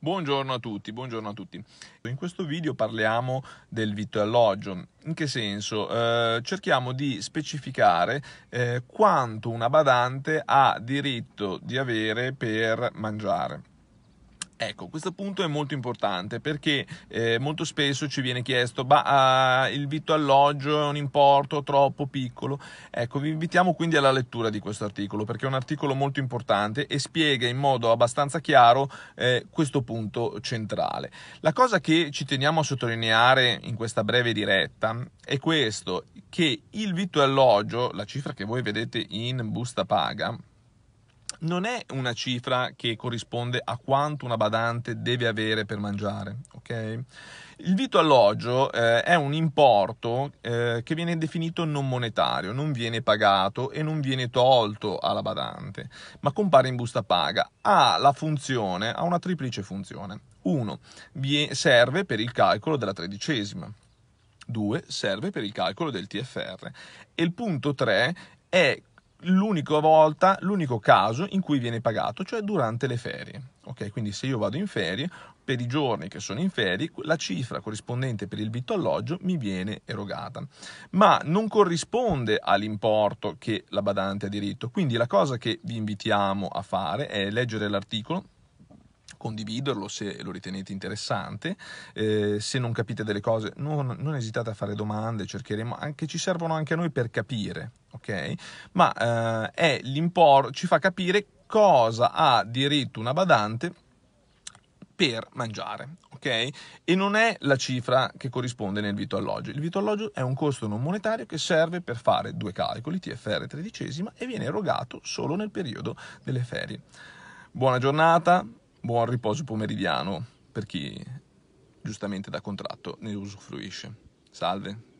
Buongiorno a tutti, buongiorno a tutti. In questo video parliamo del vitto e alloggio. In che senso? Eh, cerchiamo di specificare eh, quanto una badante ha diritto di avere per mangiare. Ecco, questo punto è molto importante perché eh, molto spesso ci viene chiesto bah, il vitto alloggio è un importo troppo piccolo. Ecco, vi invitiamo quindi alla lettura di questo articolo perché è un articolo molto importante e spiega in modo abbastanza chiaro eh, questo punto centrale. La cosa che ci teniamo a sottolineare in questa breve diretta è questo, che il vitto alloggio, la cifra che voi vedete in busta paga, non è una cifra che corrisponde a quanto una badante deve avere per mangiare, ok? Il vitto alloggio eh, è un importo eh, che viene definito non monetario, non viene pagato e non viene tolto alla badante, ma compare in busta paga. Ha la funzione, ha una triplice funzione. 1. Serve per il calcolo della tredicesima. 2. Serve per il calcolo del TFR. E il punto 3 è l'unica volta, l'unico caso in cui viene pagato, cioè durante le ferie. Ok, quindi se io vado in ferie, per i giorni che sono in ferie, la cifra corrispondente per il vitto alloggio mi viene erogata, ma non corrisponde all'importo che la badante ha diritto. Quindi la cosa che vi invitiamo a fare è leggere l'articolo condividerlo se lo ritenete interessante, eh, se non capite delle cose non, non esitate a fare domande, cercheremo anche, ci servono anche a noi per capire, ok? Ma eh, è l'importo, ci fa capire cosa ha diritto una badante per mangiare, ok? E non è la cifra che corrisponde nel vito alloggio. Il vito alloggio è un costo non monetario che serve per fare due calcoli, TFR tredicesima, e viene erogato solo nel periodo delle ferie. Buona giornata, buon riposo pomeridiano per chi giustamente da contratto ne usufruisce. Salve.